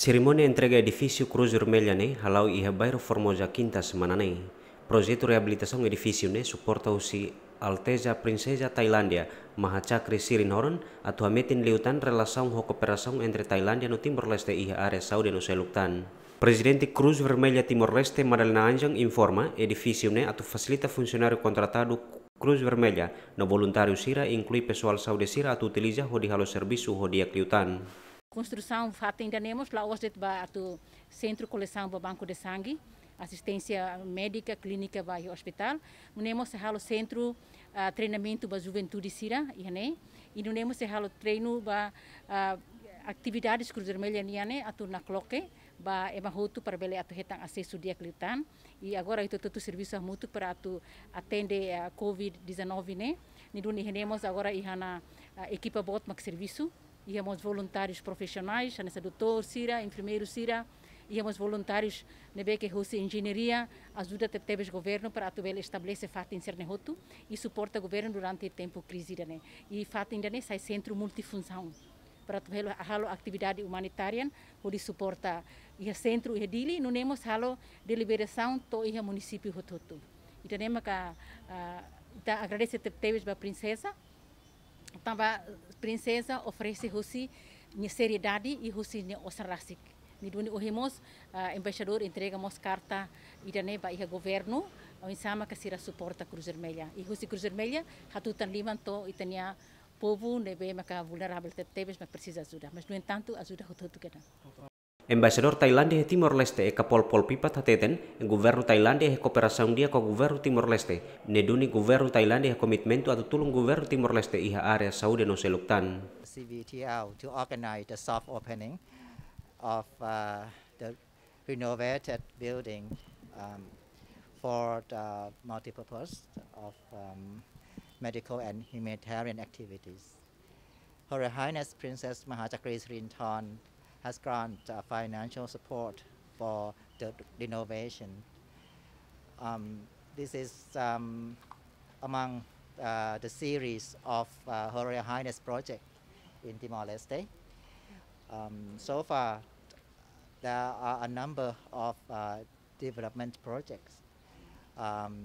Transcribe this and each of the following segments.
Seremoni entrega edifício cruiser melia né, halau e Ribeiro Formosa quinta semana né. Projeto reabilitação edifício né suporta-se Alteza Princesa Tailândia, Mahachakri atau atuhametin liutan relação ho cooperação entre Tailândia no Timor-Leste e a área saúde no Seluktan. Presidente Cruz Vermelha Timor-Leste, Madalena Anjang, informa edifício né atu facilita funcionário contratado Cruz Vermelha no voluntário Sira inclui pessoal saúde Sira atu utiliza hodi halo serviço hodi akliutan. Construção fato ainda nemos lá hoje ba atu centro coleção ba banco de sangue, assistência médica, clínica ba hospital, nemos halo centro de ah, treinamento ba juventude Sira, né? E nemos halo treino ba uh, ah, atividades Cruz Vermelha niane atu na cloque ba eba roto para bele ato retang acesso dia clitan I agora itu tutu serviço ah muito para ato atende a ah, covid-19 né ni duni renemos agora ihana a ah, equipa bot max serviço íamos voluntários profissionais nessa doutor Cira enfermeiro Cira íamos voluntários na beca russa engenharia ajuda teve o governo para atuar estabelecer fato em cerne roto e suporta governo durante tempo crise né I fato ainda né sai centro multifunção para halo atividade humanitária onde suporta ia centro ia dili não temos halo de liberação to ia município hototo e também ka ta agradece teves ba princesa tamba princesa oferece hosi ni seriedade e hosi ni osarasik ni duni ohemos embaixador entrega mos carta e também ba ia governo ao insama ka sira suporta cruz vermelha e hosi cruz vermelha hatutan limanto itania povo nebe maka vulnerável tetebes maka precisa ajuda, mas no entanto ajuda o todo que Embaixador Tailândia e Timor-Leste e Kapol Pol pipa Hateten, e governo Tailândia e cooperação dia com o governo Timor-Leste. Neduni governo Tailândia e comitmento a tutulung governo Timor-Leste e a área saúde no Seluktan. CVTL to organize the soft opening of uh, the renovated building um, for the multipurpose purpose of um, medical and humanitarian activities. Her Highness Princess Mahajakri Srinthorn has granted uh, financial support for the renovation. Um, this is um, among uh, the series of uh, Her Royal Highness project in Timor-Leste. Um, so far, there are a number of uh, development projects um,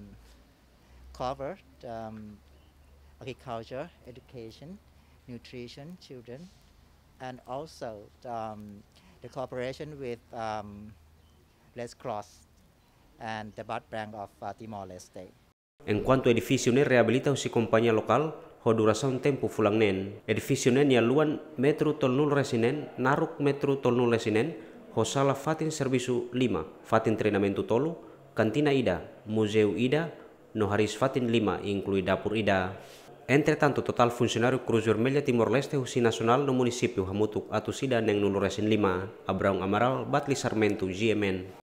covered um, agriculture, education, nutrition, children, and also um, the cooperation with um, Red Cross and the Bad Bank of uh, Timor-Leste. En cuanto a ne rehabilita usi compañía local, ho durasaun tempo Edificio nen ya luan metro tol nul resinen, naruk metro tol nul resinen, ho sala fatin servisu lima, fatin trenamentu tolu, kantina ida, museu ida, no haris fatin lima, inklui dapur ida. Entretanto, total funcionariu Cruzur Mella Timor-Leste husi Nasional no município Hamutuk Atusida neng Nuluresin 5, Abraung Amaral, Batli Sarmento, GMN.